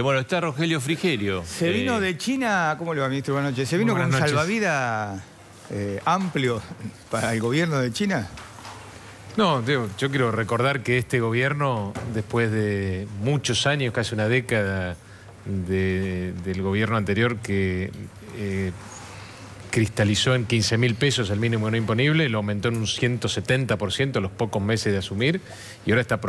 Bueno, está Rogelio Frigerio. Se vino eh, de China, ¿cómo le va, ministro? Buenas noches. Se vino con un salvavidas eh, amplio para el gobierno de China. No, yo quiero recordar que este gobierno, después de muchos años, casi una década del gobierno anterior que eh, cristalizó en 15 mil pesos el mínimo no imponible, lo aumentó en un 170% los pocos meses de asumir y ahora está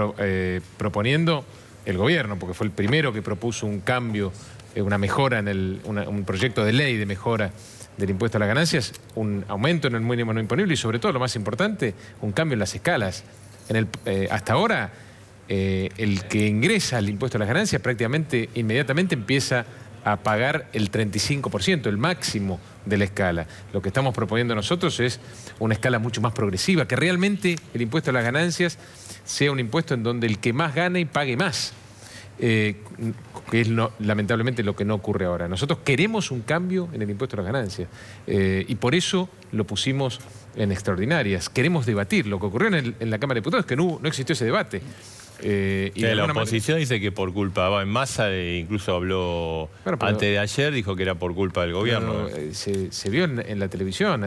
proponiendo el gobierno, porque fue el primero que propuso un cambio, eh, una mejora en el, un proyecto de ley de mejora del impuesto a las ganancias, un aumento en el mínimo no imponible y sobre todo, lo más importante, un cambio en las escalas. En el, eh, hasta ahora, eh, el que ingresa al impuesto a las ganancias prácticamente inmediatamente empieza a pagar el 35%, el máximo de la escala. Lo que estamos proponiendo nosotros es una escala mucho más progresiva, que realmente el impuesto a las ganancias sea un impuesto en donde el que más gane y pague más, eh, que es lamentablemente lo que no ocurre ahora. Nosotros queremos un cambio en el impuesto a las ganancias eh, y por eso lo pusimos en extraordinarias. Queremos debatir. Lo que ocurrió en, la Cámara de Diputados es que no existió ese debate. Eh, y la oposición dice que por culpa, va en masa e incluso habló antes de ayer, dijo que era por culpa del gobierno. Eh, se, vio en, la televisión,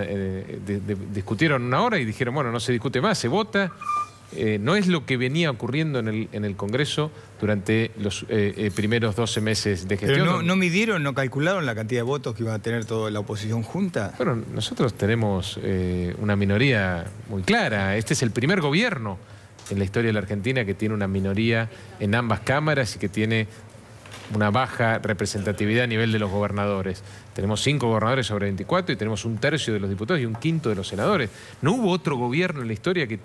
discutieron una hora y dijeron, bueno, no se discute más, se vota. no es lo que venía ocurriendo en el, en el Congreso durante los primeros 12 meses de gestión. no, no, midieron, no calcularon la cantidad de votos que iba a tener toda la oposición junta. Bueno, nosotros tenemos una minoría muy clara. Este es el primer gobierno en la historia de la Argentina que tiene una minoría en ambas cámaras y que tiene una baja representatividad a nivel de los gobernadores. Tenemos cinco gobernadores sobre 24 y tenemos un tercio de los diputados y un quinto de los senadores. No hubo otro gobierno en la historia que,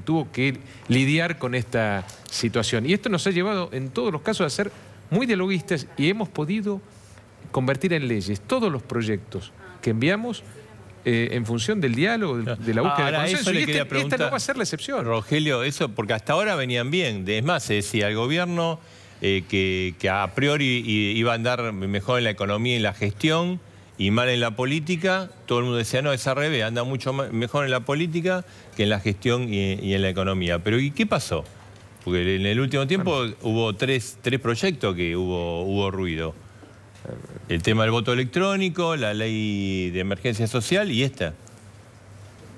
tuvo que lidiar con esta situación. Y esto nos ha llevado, en todos los casos, a ser muy dialoguistas y hemos podido convertir en leyes todos los proyectos que enviamos eh, en función del diálogo, de la búsqueda de consenso. Y este esta no va a ser la excepción. Rogelio, eso porque hasta ahora venían bien. Es más, se decía, el gobierno eh, que, a priori iba a andar mejor en la economía y en la gestión y mal en la política, todo el mundo decía, no, es al revés, anda mucho mejor en la política que en la gestión y, en la economía. Pero ¿y qué pasó? Porque en el último tiempo hubo tres, tres proyectos que hubo, hubo ruido. El tema del voto electrónico, la ley de emergencia social y esta.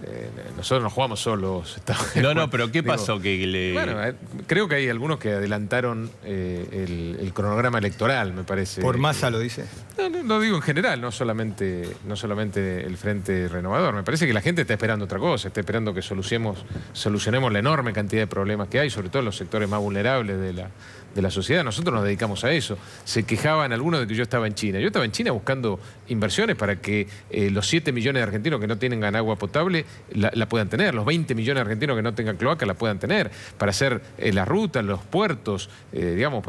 Eh, nosotros no jugamos solos. No, no, pero ¿qué pasó? que Bueno, eh, creo que hay algunos que adelantaron eh, el, cronograma electoral, me parece. ¿Por masa lo dice? No, no, lo digo en general, no solamente, no solamente el Frente Renovador. Me parece que la gente está esperando otra cosa, está esperando que solucionemos, solucionemos la enorme cantidad de problemas que hay, sobre todo en los sectores más vulnerables de la, de la sociedad. Nosotros nos dedicamos a eso. Se quejaban algunos de que yo estaba en China. Yo estaba en China buscando inversiones para que eh, los 7 millones de argentinos que no tengan agua potable la, puedan tener, los 20 millones de argentinos que no tengan cloaca la puedan tener, para hacer la eh, las rutas, los puertos. Eh, digamos,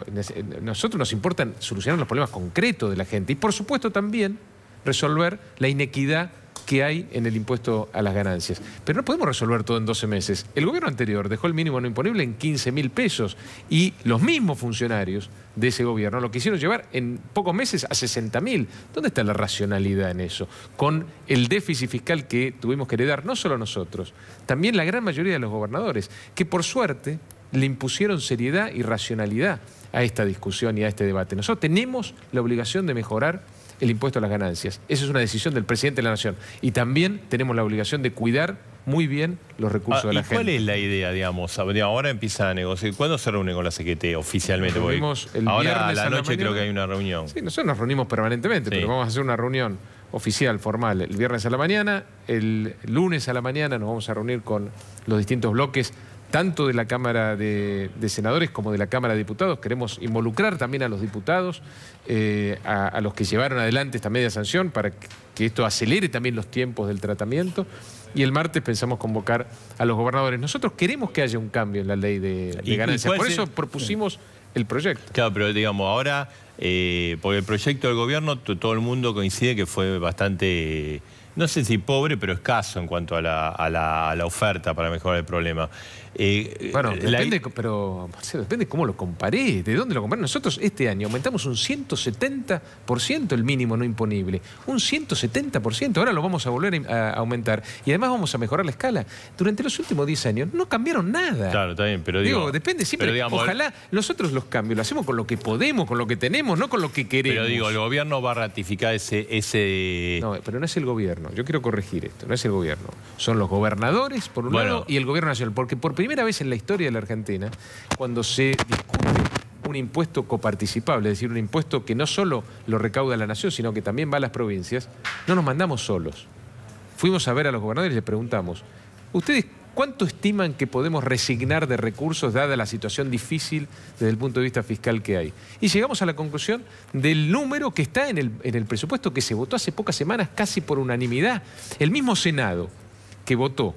nosotros nos importan solucionar los problemas concretos de la gente y, por supuesto, también resolver la inequidad que hay en el impuesto a las ganancias. Pero no podemos resolver todo en 12 meses. El gobierno anterior dejó el mínimo no imponible en 15 mil pesos y los mismos funcionarios de ese gobierno lo quisieron llevar en pocos meses a 60 mil. ¿Dónde está la racionalidad en eso? Con el déficit fiscal que tuvimos que heredar, no solo nosotros, también la gran mayoría de los gobernadores, que por suerte le impusieron seriedad y racionalidad a esta discusión y a este debate. Nosotros tenemos la obligación de mejorar el impuesto a las ganancias. Esa es una decisión del presidente de la Nación. Y también tenemos la obligación de cuidar muy bien los recursos ah, de la gente. ¿Y cuál es la idea, digamos? Ahora empieza a negociar. ¿Cuándo se reúne con la CGT oficialmente? hoy ahora viernes a la noche creo que hay una reunión. Sí, nosotros nos reunimos permanentemente, pero vamos a hacer una reunión oficial, formal, el viernes a la mañana. El lunes a la mañana nos vamos a reunir con los distintos bloques tanto de la Cámara de, Senadores como de la Cámara de Diputados. Queremos involucrar también a los diputados, eh, a, los que llevaron adelante esta media sanción para que esto acelere también los tiempos del tratamiento. Y el martes pensamos convocar a los gobernadores. Nosotros queremos que haya un cambio en la ley de, ganancias. Por eso propusimos el proyecto. Claro, pero digamos, ahora, eh, por el proyecto del gobierno, todo el mundo coincide que fue bastante, no sé si pobre, pero escaso en cuanto a la, a la oferta para mejorar el problema. Eh, bueno, depende, pero depende cómo lo comparé, de dónde lo comparé. Nosotros este año aumentamos un 170% el mínimo no imponible, un 170%. Ahora lo vamos a volver a aumentar y además vamos a mejorar la escala. Durante los últimos 10 años no cambiaron nada. Claro, está bien, pero digo... depende siempre, pero ojalá nosotros los cambios lo hacemos con lo que podemos, con lo que tenemos, no con lo que queremos. Pero digo, el gobierno va a ratificar ese... ese... No, pero no es el gobierno. Yo quiero corregir esto, no es el gobierno. Son los gobernadores, por un lado, y el gobierno nacional. Porque por primera vez en la historia de la Argentina, cuando se discute un impuesto coparticipable, es decir, un impuesto que no solo lo recauda la nación, sino que también va a las provincias, no nos mandamos solos. Fuimos a ver a los gobernadores y les preguntamos, ¿ustedes cuánto estiman que podemos resignar de recursos dada la situación difícil desde el punto de vista fiscal que hay? Y llegamos a la conclusión del número que está en el, en el presupuesto que se votó hace pocas semanas casi por unanimidad. El mismo Senado que votó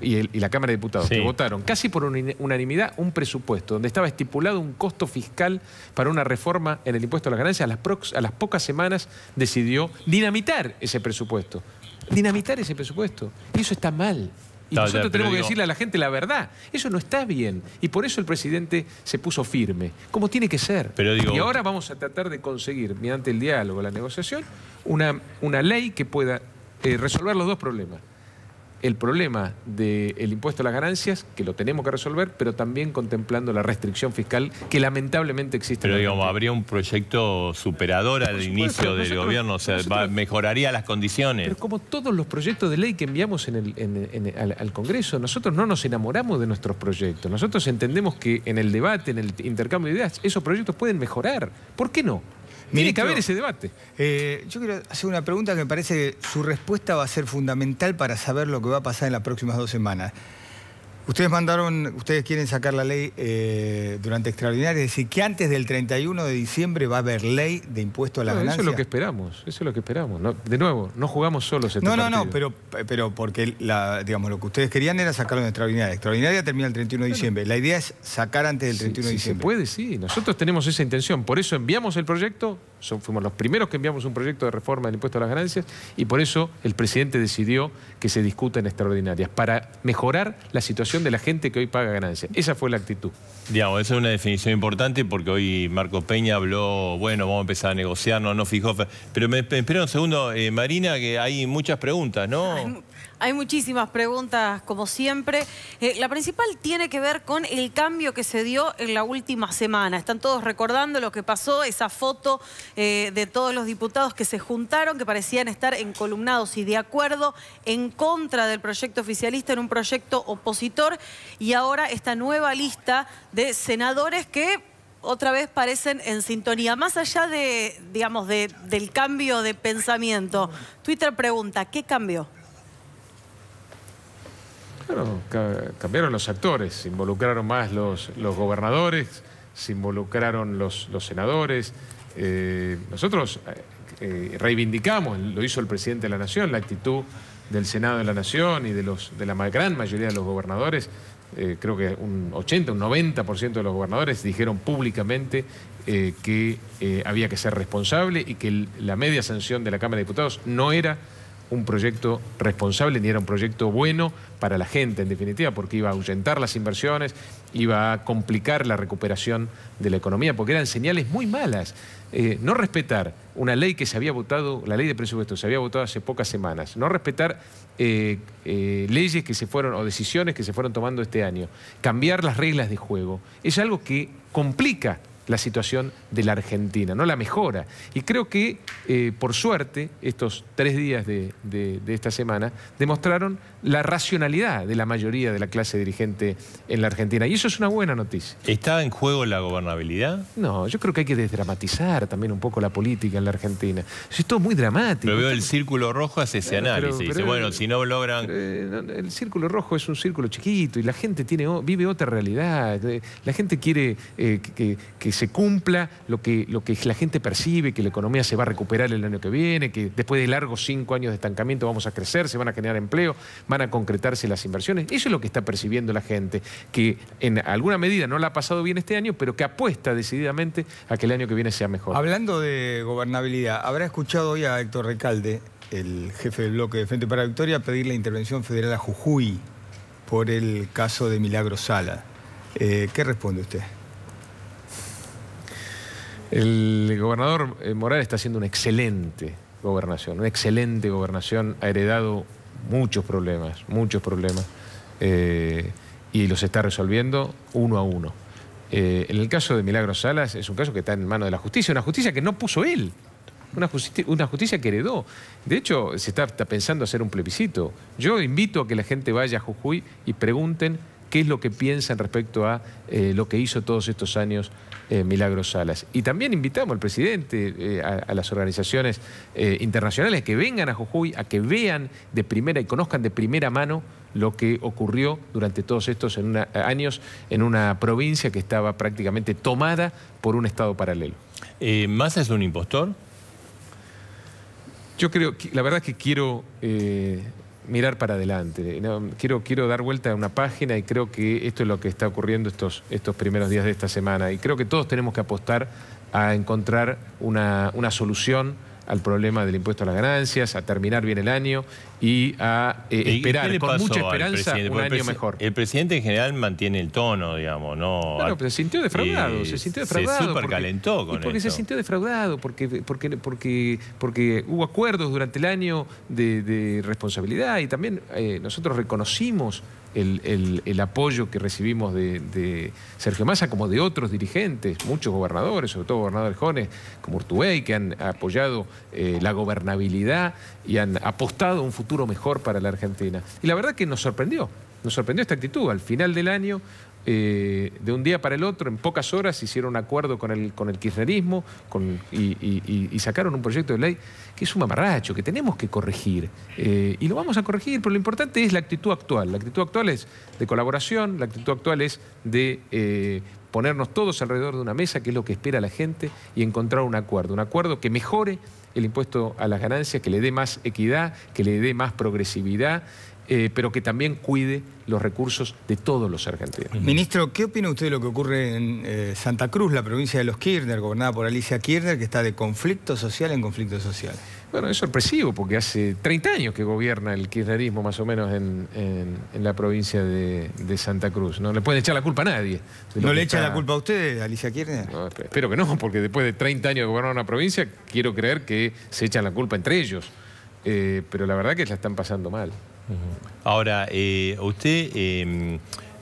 y, la Cámara de Diputados, que votaron casi por unanimidad un presupuesto donde estaba estipulado un costo fiscal para una reforma en el impuesto a las ganancias, a las, a las pocas semanas decidió dinamitar ese presupuesto. Dinamitar ese presupuesto. Y eso está mal. Y nosotros tenemos que decirle a la gente la verdad. Eso no está bien. Y por eso el presidente se puso firme, como tiene que ser. Y ahora vamos a tratar de conseguir, mediante el diálogo, la negociación, una, una ley que pueda eh, resolver los dos problemas el problema del impuesto a las ganancias, que lo tenemos que resolver, pero también contemplando la restricción fiscal que lamentablemente existe. Pero digamos, habría un proyecto superador al inicio del gobierno, o mejoraría las condiciones. Pero como todos los proyectos de ley que enviamos al, Congreso, nosotros no nos enamoramos de nuestros proyectos, nosotros entendemos que en el debate, en el intercambio de ideas, esos proyectos pueden mejorar. ¿Por qué no? Tiene que haber ese debate. Eh, yo quiero hacer una pregunta que me parece que su respuesta va a ser fundamental para saber lo que va a pasar en las próximas dos semanas. Ustedes mandaron, ustedes quieren sacar la ley eh, durante extraordinaria, es decir, que antes del 31 de diciembre va a haber ley de impuesto a la no, Eso es lo que esperamos, eso es lo que esperamos. de nuevo, no jugamos solos este No, no, no, pero, pero porque digamos, lo que ustedes querían era sacarlo una extraordinaria. Extraordinaria termina el 31 de diciembre. La idea es sacar antes del 31 de diciembre. se puede, sí. Nosotros tenemos esa intención. Por eso enviamos el proyecto fuimos los primeros que enviamos un proyecto de reforma del impuesto a las ganancias y por eso el presidente decidió que se discutan extraordinarias, para mejorar la situación de la gente que hoy paga ganancias. Esa fue la actitud. Digamos, esa es una definición importante porque hoy Marco Peña habló, bueno, vamos a empezar a negociar, no, no fijó. Pero me, espera un segundo, eh, Marina, que hay muchas preguntas, ¿no? Hay muchísimas preguntas, como siempre. Eh, la principal tiene que ver con el cambio que se dio en la última semana. Están todos recordando lo que pasó, esa foto eh, de todos los diputados que se juntaron, que parecían estar encolumnados y de acuerdo en contra del proyecto oficialista en un proyecto opositor. Y ahora esta nueva lista de senadores que otra vez parecen en sintonía. Más allá de, digamos, del cambio de pensamiento, Twitter pregunta, ¿qué cambió? Bueno, cambiaron los actores, se involucraron más los, los gobernadores, se involucraron los, los senadores. Eh, nosotros eh, eh, reivindicamos, lo hizo el presidente de la Nación, la actitud del Senado de la Nación y de, los, de la gran mayoría de los gobernadores. creo que un 80, un 90% de los gobernadores dijeron públicamente que había que ser responsable y que la media sanción de la Cámara de Diputados no era un proyecto responsable ni era un proyecto bueno para la gente, en definitiva, porque iba a ahuyentar las inversiones, iba a complicar la recuperación de la economía, porque eran señales muy malas. Eh, no respetar una ley que se había votado, la ley de presupuesto se había votado hace pocas semanas, no respetar eh, eh, leyes que se fueron o decisiones que se fueron tomando este año, cambiar las reglas de juego, es algo que complica la situación de la Argentina, ¿no? la mejora. Y creo que, eh, por suerte, estos tres días de, esta semana demostraron la racionalidad de la mayoría de la clase dirigente en la Argentina. Y eso es una buena noticia. ¿Está en juego la gobernabilidad? No, yo creo que hay que desdramatizar también un poco la política en la Argentina. Es todo muy dramático. Pero veo el círculo rojo hace ese análisis. bueno, si no logran... Eh, el círculo rojo es un círculo chiquito y la gente tiene, vive otra realidad. Eh, la gente quiere que, que se cumpla, lo que, lo que la gente percibe, que la economía se va a recuperar el año que viene, que después de largos cinco años de estancamiento vamos a crecer, se van a generar empleo, van a concretarse las inversiones. Eso es lo que está percibiendo la gente, que en alguna medida no la ha pasado bien este año, pero que apuesta decididamente a que el año que viene sea mejor. Hablando de gobernabilidad, habrá escuchado hoy a Héctor Recalde, el jefe del bloque de Frente para Victoria, pedir la intervención federal a Jujuy por el caso de Milagro Sala. Eh, ¿Qué responde usted? El gobernador eh, Morales está haciendo una excelente gobernación, una excelente gobernación, ha heredado muchos problemas, muchos problemas, eh, y los está resolviendo uno a uno. Eh, en el caso de Milagro Salas es un caso que está en manos de la justicia, una justicia que no puso él, una justicia, que heredó. De hecho, se está pensando hacer un plebiscito. Yo invito a que la gente vaya a Jujuy y pregunten qué es lo que piensan respecto a eh, lo que hizo todos estos años eh, Milagro Salas. Y también invitamos al presidente, eh, a, las organizaciones internacionales que vengan a Jujuy, a que vean de primera y conozcan de primera mano lo que ocurrió durante todos estos años en una provincia que estaba prácticamente tomada por un Estado paralelo. Más es un impostor? Yo creo, la verdad es que quiero mirar para adelante. quiero, quiero dar vuelta a una página y creo que esto es lo que está ocurriendo estos, estos primeros días de esta semana. Y creo que todos tenemos que apostar a encontrar una, una solución al problema del impuesto a las ganancias, a terminar bien el año y a eh, esperar con mucha esperanza un año mejor. El presidente en general mantiene el tono, digamos, ¿no? Claro, pero se sintió defraudado, se sintió defraudado. Se supercalentó con porque se sintió defraudado, porque, porque, porque, hubo acuerdos durante el año de, responsabilidad y también eh, nosotros reconocimos el, apoyo que recibimos de, Sergio Massa como de otros dirigentes, muchos gobernadores, sobre todo gobernadores jóvenes como Urtubey, que han apoyado eh, la gobernabilidad y han apostado un futuro mejor para la Argentina. Y la verdad que nos sorprendió, nos sorprendió esta actitud. Al final del año eh, de un día para el otro, en pocas horas, hicieron un acuerdo con el, con el kirchnerismo y, sacaron un proyecto de ley que es un mamarracho, que tenemos que corregir. Eh, y lo vamos a corregir, pero lo importante es la actitud actual. La actitud actual es de colaboración, la actitud actual es de eh, ponernos todos alrededor de una mesa, que es lo que espera la gente, y encontrar un acuerdo. Un acuerdo que mejore el impuesto a las ganancias, que le dé más equidad, que le dé más progresividad eh, pero que también cuide los recursos de todos los argentinos. Ministro, ¿qué opina usted de lo que ocurre en eh, Santa Cruz, la provincia de los Kirchner, gobernada por Alicia Kirchner, que está de conflicto social en conflicto social? Bueno, es sorpresivo porque hace 30 años que gobierna el kirchnerismo más o menos en, la provincia de, Santa Cruz. No le puede echar la culpa a nadie. ¿No le echa la culpa a usted, Alicia Kirchner? espero que no, porque después de 30 años de gobernar una provincia, quiero creer que se echan la culpa entre ellos. Eh, pero la verdad que la están pasando mal. Ahora, eh, usted em,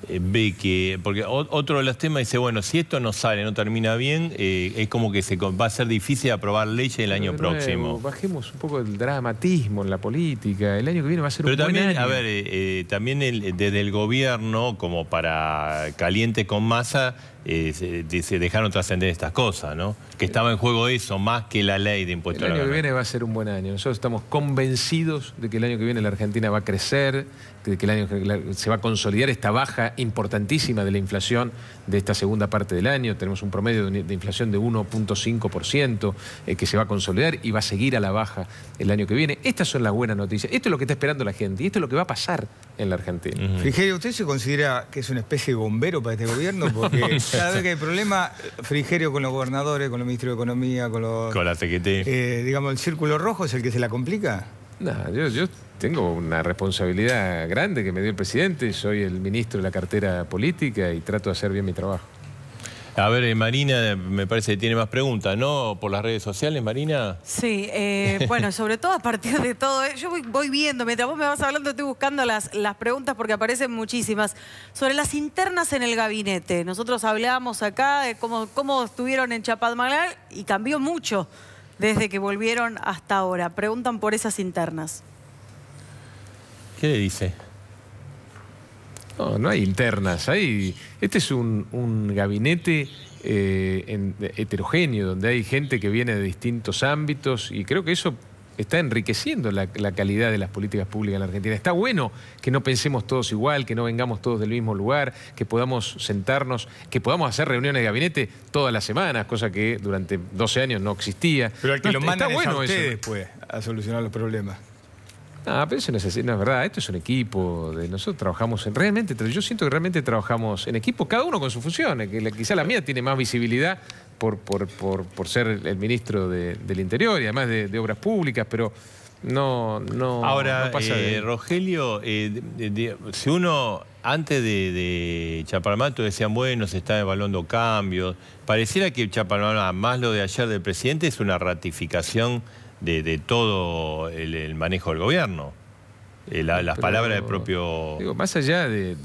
eh, ve que, porque otro de los temas dice, bueno, si esto no sale, no termina bien, eh, es como que se, va a ser difícil aprobar leyes el año próximo. Bajemos un poco el dramatismo en la política, el año que viene va a ser un también, buen año. a ver, también desde el gobierno, como para caliente con masa, eh, se, dejaron trascender estas cosas, ¿no? Que estaba en juego eso, más que la ley de impuestos El año que viene va a ser un buen año. Nosotros estamos convencidos de que el año que viene la Argentina va a crecer, de que el año se va a consolidar esta baja importantísima de la inflación de esta segunda parte del año. Tenemos un promedio de, inflación de 1.5% eh, que se va a consolidar y va a seguir a la baja el año que viene. Estas son las buenas noticias. Esto es lo que está esperando la gente y esto es lo que va a pasar en la Argentina. Frigerio, ¿usted se considera que es una especie de bombero para este gobierno? Porque cada vez que hay problema, Frigerio con los gobernadores, con los ministros de Economía, con los... Con la eh, digamos, el círculo rojo es el que se la complica. No, yo, yo tengo una responsabilidad grande que me dio el presidente. Soy el ministro de la cartera política y trato de hacer bien mi trabajo. A ver, eh, Marina me parece que tiene más preguntas, ¿no? Por las redes sociales, Marina. Sí, eh, bueno, sobre todo a partir de todo, eh, yo voy, viendo, mientras vos me vas hablando estoy buscando las, las preguntas porque aparecen muchísimas. Sobre las internas en el gabinete, nosotros hablábamos acá de cómo, cómo estuvieron en Chapadmalal y cambió mucho desde que volvieron hasta ahora. Preguntan por esas internas. ¿Qué le dice? No, no hay internas. este es un, gabinete eh, heterogéneo, donde hay gente que viene de distintos ámbitos y creo que eso está enriqueciendo la, calidad de las políticas públicas en la Argentina. Está bueno que no pensemos todos igual, que no vengamos todos del mismo lugar, que podamos sentarnos, que podamos hacer reuniones de gabinete todas las semanas, cosa que durante 12 años no existía. Pero al que lo mandan ustedes, Pues, a solucionar los problemas. Ah, pero eso no es, verdad, esto es un equipo, de nosotros trabajamos realmente, yo siento que realmente trabajamos en equipo, cada uno con su función, quizá la mía tiene más visibilidad por, por, ser el ministro del Interior y además de, obras públicas, pero no, no, pasa de... Ahora, eh, Rogelio, eh, si uno antes de, Chaparmato decían, bueno, se están evaluando cambios, pareciera que Chaparmato, más lo de ayer del presidente, es una ratificación de, todo el, manejo del gobierno. Eh, las palabras del propio... Digo, más allá de,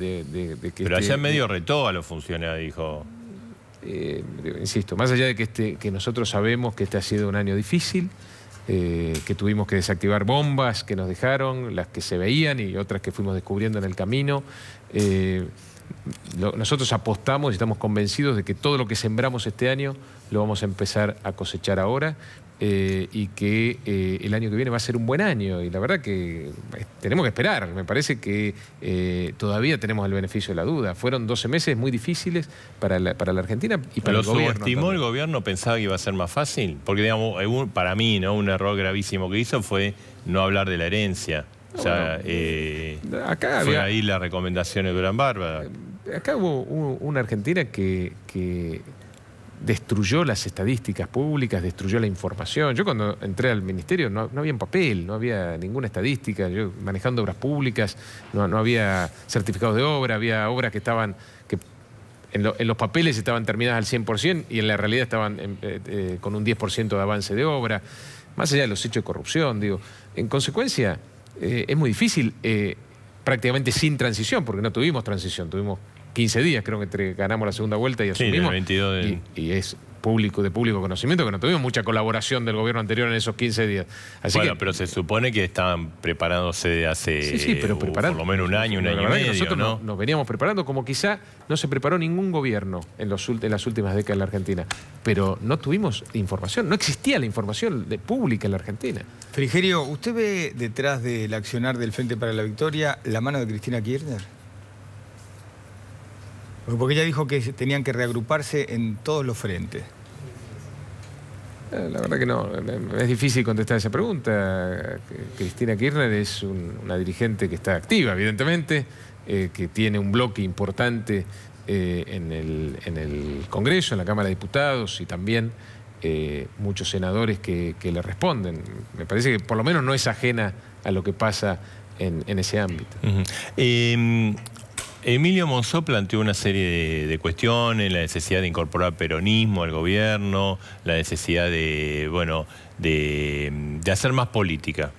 que... Pero allá en medio retó a los funcionarios, dijo... Eh, insisto, más allá de que, este, que nosotros sabemos que este ha sido un año difícil, eh, que tuvimos que desactivar bombas que nos dejaron, las que se veían y otras que fuimos descubriendo en el camino, nosotros apostamos y estamos convencidos de que todo lo que sembramos este año lo vamos a empezar a cosechar ahora, eh, y que eh, el año que viene va a ser un buen año. Y la verdad que eh, tenemos que esperar. Me parece que todavía tenemos el beneficio de la duda. Fueron 12 meses muy difíciles para la, Argentina y para el gobierno. subestimó el gobierno? ¿Pensaba que iba a ser más fácil? Porque, digamos, para mí, ¿no? Un error gravísimo que hizo fue no hablar de la herencia. o sea, fue ahí la recomendación de Durán Bárbara. Acá hubo una Argentina que destruyó las estadísticas públicas, destruyó la información. Yo cuando entré al ministerio no, había papel, no había ninguna estadística. Yo manejando obras públicas, no, había certificados de obra, había obras que estaban, que en, los papeles estaban terminadas al 100% y en la realidad estaban eh, eh, con un 10% de avance de obra. Más allá de los hechos de corrupción, digo. En consecuencia, eh, es muy difícil prácticamente sin transición, porque no tuvimos transición, tuvimos 15 días, creo que ganamos la segunda vuelta y asumimos. Sí, 22 y, es público de público conocimiento que no tuvimos mucha colaboración del gobierno anterior en esos 15 días. Así bueno, pero se supone que estaban preparándose hace pero uh, por lo menos un año, un año y medio. Nosotros ¿no? nos, veníamos preparando como quizá no se preparó ningún gobierno en, los, en las últimas décadas en la Argentina, pero no tuvimos información, no existía la información de pública en la Argentina. Frigerio, ¿usted ve detrás del accionar del Frente para la Victoria la mano de Cristina Kirchner? Porque ella dijo que tenían que reagruparse en todos los frentes. Eh, la verdad que no, es difícil contestar esa pregunta. Cristina Kirchner es una dirigente que está activa, evidentemente, eh, que tiene un bloque importante eh, en, el, Congreso, en la Cámara de Diputados y también muchos senadores que, le responden. Me parece que por lo menos no es ajena a lo que pasa en, ese ámbito. Emilio Monzó planteó una serie de, cuestiones, la necesidad de incorporar peronismo al gobierno, la necesidad de, bueno, de, hacer más política.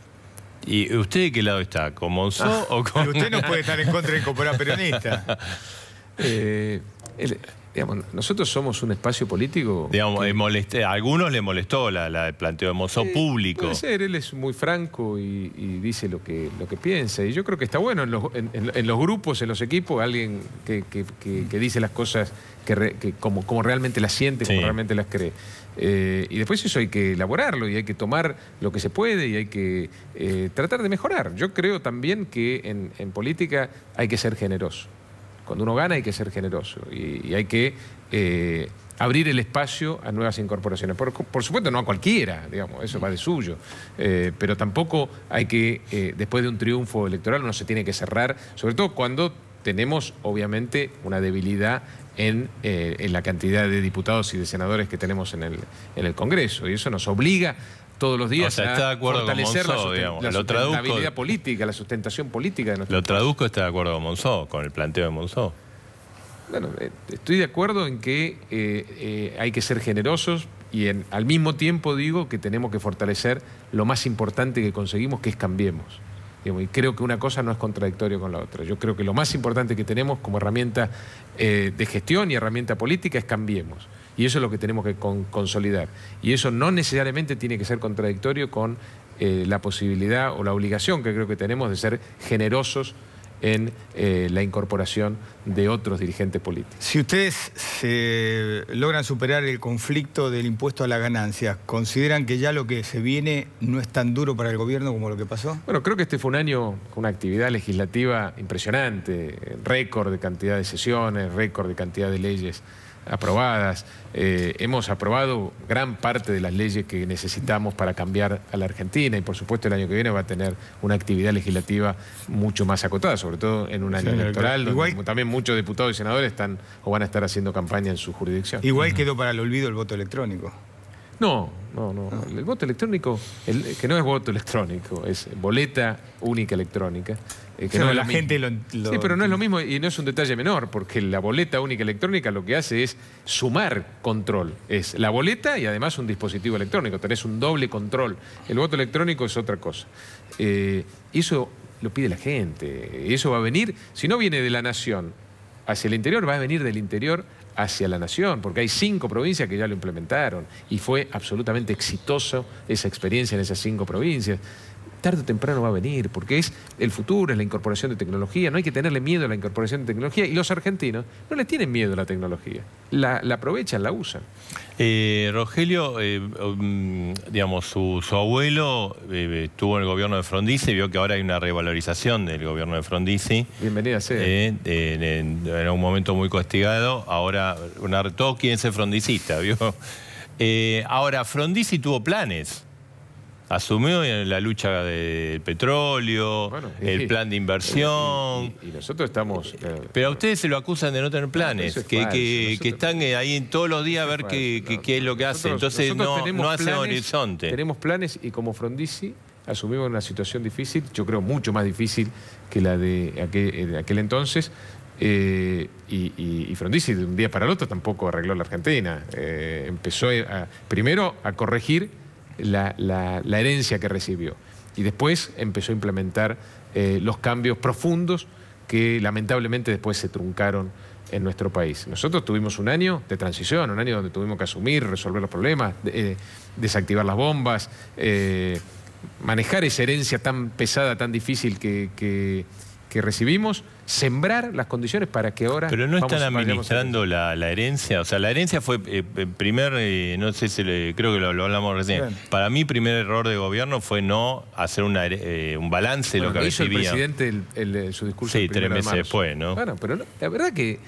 ¿Y usted de qué lado está? ¿Con Monzó ah, o con...? Usted no puede estar en contra de incorporar peronista. Eh, nosotros somos un espacio político... Digamos, eh, a algunos le molestó la, planteo de Mozó público. Puede ser, él es muy franco y, dice lo que, piensa. Y yo creo que está bueno en los, grupos, en los equipos, alguien que, dice las cosas como, realmente las siente, como realmente las cree. Eh, y después eso hay que elaborarlo y hay que tomar lo que se puede y hay que eh, tratar de mejorar. Yo creo también que en política hay que ser generoso. Cuando uno gana hay que ser generoso y, hay que eh, abrir el espacio a nuevas incorporaciones. Por, supuesto, no a cualquiera, digamos, eso va de suyo, eh, pero tampoco hay que, eh, después de un triunfo electoral, uno se tiene que cerrar, sobre todo cuando tenemos, obviamente, una debilidad en, la cantidad de diputados y de senadores que tenemos en en el Congreso. Y eso nos obliga todos los días. fortalecer la, digamos. política, la sustentación política de nuestro Lo traduzco, está de acuerdo con Monzó, con el planteo de Monzó. Bueno, eh, estoy de acuerdo en que eh, eh, hay que ser generosos y al mismo tiempo digo que tenemos que fortalecer lo más importante que conseguimos, que es cambiemos. y creo que una cosa no es contradictoria con la otra. Yo creo que lo más importante que tenemos como herramienta de gestión y herramienta política es cambiemos. Y eso es lo que tenemos que consolidar. Y eso no necesariamente tiene que ser contradictorio con eh, la posibilidad o la obligación que creo que tenemos de ser generosos en eh, la incorporación de otros dirigentes políticos. Si ustedes se logran superar el conflicto del impuesto a las ganancias, ¿consideran que ya lo que se viene no es tan duro para el gobierno como lo que pasó? Bueno, creo que este fue un año con una actividad legislativa impresionante, eh, récord de cantidad de sesiones, récord de cantidad de leyes aprobadas. Eh, hemos aprobado gran parte de las leyes que necesitamos para cambiar a la Argentina y por supuesto el año que viene va a tener una actividad legislativa mucho más acotada, sobre todo en un año electoral, igual, también muchos diputados y senadores están o van a estar haciendo campaña en su jurisdicción. Igual quedó para el olvido el voto electrónico. No, no, no. Ah. El, voto electrónico, que no es voto electrónico, es boleta única electrónica. Eh, la gente lo, Sí, pero no es lo mismo y no es un detalle menor, porque la boleta única electrónica lo que hace es sumar control. Es la boleta y además un dispositivo electrónico. Tenés un doble control. El voto electrónico es otra cosa. Eh, eso lo pide la gente. Eso va a venir, si no viene de la nación hacia el interior, va a venir del interior hacia la nación, porque hay cinco provincias que ya lo implementaron y fue absolutamente exitoso esa experiencia en esas cinco provincias tarde o temprano va a venir, porque es el futuro, es la incorporación de tecnología, no hay que tenerle miedo a la incorporación de tecnología y los argentinos no le tienen miedo a la tecnología, la, aprovechan, la usan. Eh, Rogelio, eh, um, digamos, su, abuelo eh, estuvo en el gobierno de Frondizi, vio que ahora hay una revalorización del gobierno de Frondizi. Bienvenida sea. era un momento muy castigado, ahora un todos quieren ser frondicista, ¿vio? ahora, Frondizi tuvo planes asumió en la lucha del petróleo, el plan de inversión. Y, nosotros estamos... Eh, pero a ustedes se lo acusan de no tener planes, que, están eh, ahí todos los días a ver qué, es lo que hace. Entonces no, no hacen horizonte. Tenemos planes y como Frondizi asumimos una situación difícil, yo creo mucho más difícil que la de aquel, eh, entonces, y, Frondizi de un día para el otro tampoco arregló la Argentina. empezó primero a corregir la, herencia que recibió. Y después empezó a implementar eh, los cambios profundos que lamentablemente después se truncaron en nuestro país. Nosotros tuvimos un año de transición, un año donde tuvimos que asumir, resolver los problemas, eh, desactivar las bombas, eh, manejar esa herencia tan pesada, tan difícil que que recibimos, sembrar las condiciones para que ahora... Pero no están administrando la, herencia, o sea, la herencia fue primero eh, eh, primer, eh, no sé si creo que lo, hablamos recién, para mí primer error de gobierno fue no hacer un balance de lo que, hizo el presidente el, su discurso Sí, tres meses después, ¿no? Bueno, pero la verdad que...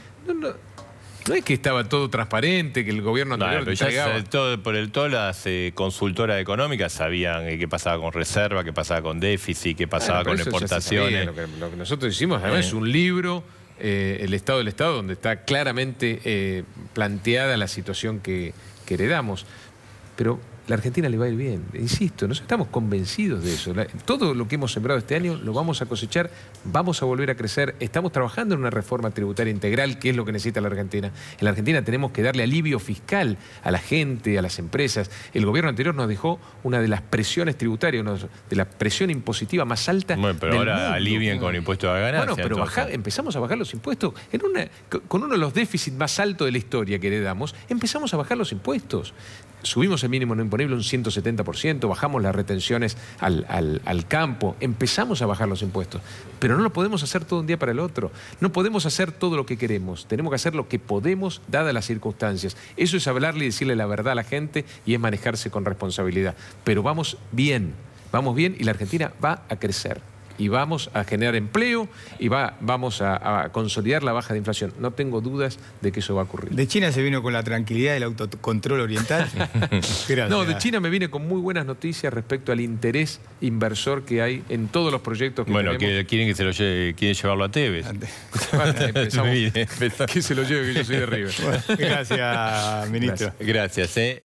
No es que estaba todo transparente, que el gobierno anterior no, todo, por el todo las eh, consultoras económicas sabían eh, qué pasaba con reserva, qué pasaba con déficit, qué pasaba con exportaciones. Lo que, nosotros hicimos además es eh. un libro, El Estado del Estado, donde está claramente planteada la situación que, que heredamos. Pero la Argentina le va a ir bien. Insisto, nosotros estamos convencidos de eso. Todo lo que hemos sembrado este año lo vamos a cosechar, vamos a volver a crecer. Estamos trabajando en una reforma tributaria integral, que es lo que necesita la Argentina. En la Argentina tenemos que darle alivio fiscal a la gente, a las empresas. El gobierno anterior nos dejó una de las presiones tributarias, de la presión impositiva más alta. Bueno, pero ahora alivian con impuestos a ganancias. Bueno, pero empezamos a bajar los impuestos. En una, con uno de los déficits más altos de la historia que heredamos, empezamos a bajar los impuestos subimos el mínimo no imponible un 170%, bajamos las retenciones al, campo, empezamos a bajar los impuestos, pero no lo podemos hacer todo un día para el otro, no podemos hacer todo lo que queremos, tenemos que hacer lo que podemos dadas las circunstancias. Eso es hablarle y decirle la verdad a la gente y es manejarse con responsabilidad, pero vamos bien, vamos bien y la Argentina va a crecer y vamos a generar empleo y va, vamos a, consolidar la baja de inflación. No tengo dudas de que eso va a ocurrir. De China se vino con la tranquilidad del autocontrol oriental. no, de China me viene con muy buenas noticias respecto al interés inversor que hay en todos los proyectos que bueno, tenemos. Bueno, quieren que se lo lleve, quieren llevarlo a Tevez. que se lo lleve, que yo soy de River. gracias, ministro. gracias ¿eh?